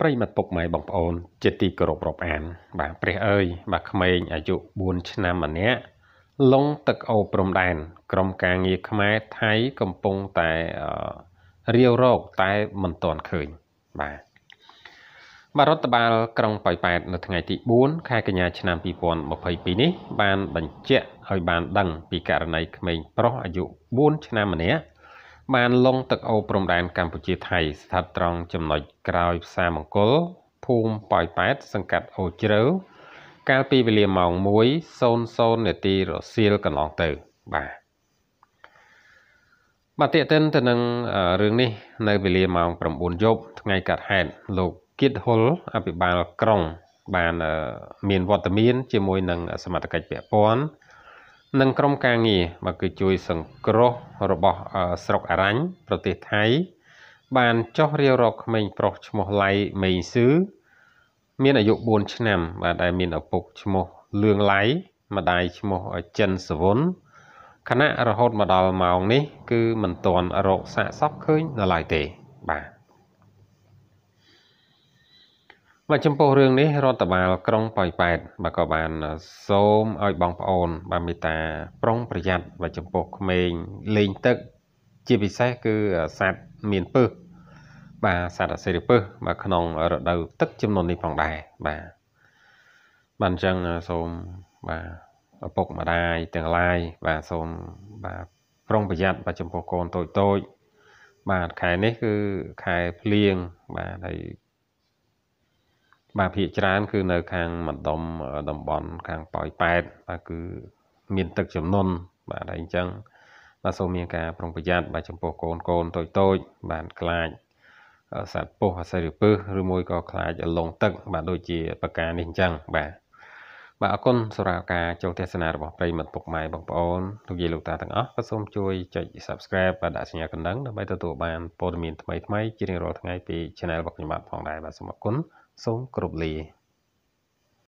ប្រិមត្តពុកម៉ែបងប្អូនជាទីគោរពរាប់អានបាទព្រះអើយបាទក្មេងអាយុ4ឆ្នាំម្នាក់លងទឹកអូព្រំដែន ក្រមការងារខ្មែរថៃកំពុងតែរាវរកតែមិនទាន់ឃើញបាទបាទរដ្ឋបាលក្រុងប៉ោយប៉ែតនៅថ្ងៃទី4ខែកញ្ញាឆ្នាំ2022នេះបានបញ្ជាក់ឲ្យបានដឹងពីករណីក្មេង ប្រុសអាយុ4ឆ្នាំម្នាក់បានលងទឹកអូរព្រំដែនកម្ពុជាថៃស្ថិតត្រង់ចំណុចក្រោយផ្សារមង្គលភូមិប៉ោយប៉ែតសង្កាត់អូជ្រៅកាលពីវេលាម៉ោង1:00នាទីរសៀលកន្លងទៅបាទបាទតេតិនទៅនឹងរឿងនេះនៅវេលាម៉ោង9យប់ថ្ងៃកាត់ហេតុលោកគៀតហ៊ុលអភិបាលក្រុង បានមានវត្តមាន ជាមួយនឹងសមាជិកពាក់ព័ន្ធនិងក្រុមការងារបាទគឺជួយសង្គ្រោះរបស់ស្រុកអារ៉ាញ់ប្រទេសថៃបានចោះរាវរកក្មេងប្រុសឈ្មោះឡៃមេងស៊ឺមានអាយុ4ឆ្នាំបាទដែលមានឪពុកឈ្មោះលឿងឡៃម្ដាយឈ្មោះចិនសវុនខណៈរហូតមកដល់ម៉ោងនេះ គឺមិនទាន់រកសាកសពឃើញនៅឡើយទេបាទបាទចំពោះរឿងនេះរដ្ឋបាលក្រុងប៉ោយប៉ែត បាទក៏បានសូមឲ្យបងប្អូន បាទមេត្តាប្រុង ប្រយ័ត្នបាទចំពោះក្មេងលេងទឹកជាពិសេសគឺសត្វមានពឹសបាទសត្វអសេរីពឹសបាទក្នុងរដូវទឹកចំនួននេះផងដែរបាទបាទអញ្ចឹងសូមបាទឪពុកម្ដាយទាំងឡាយបាទសូមបាទប្រុងប្រយ័ត្នបាទចំពោះកូនតូចតូចបាទខែនេះគឺខែភ្លៀងបាទហើយបាទភាគច្រើនគឺនៅខាងម្ដុំតំបន់ខាងប៉ោយប៉ែតបាទគឺមានទឹកចំនួនបាទហើយអញ្ចឹងបាទសូមមានការប្រុងប្រយ័ត្នបាទចំពោះកូនកូនតូចតូចបាទខ្លាចសត្វពស់អសិរិពឹសឬមួយក៏ខ្លាចលងទឹក បាទដូចជាបកានេះអញ្ចឹងបាទបាទអរគុណសម្រាប់ការចូលទស្សនារបស់ប្រិយមិត្តពុកម៉ែបងប្អូនលោកយាយលោកតាទាំងអស់ក៏សូមជួយចុច Subscribe បាទដាក់សញ្ញាកណ្ដឹងដើម្បីទទួលបានព័ត៌មានថ្មីៗជារៀងរាល់ថ្ងៃពី Channel របស់ខ្ញុំបាទផងដែរបាទសូមអរគុណសូមគោរពលា។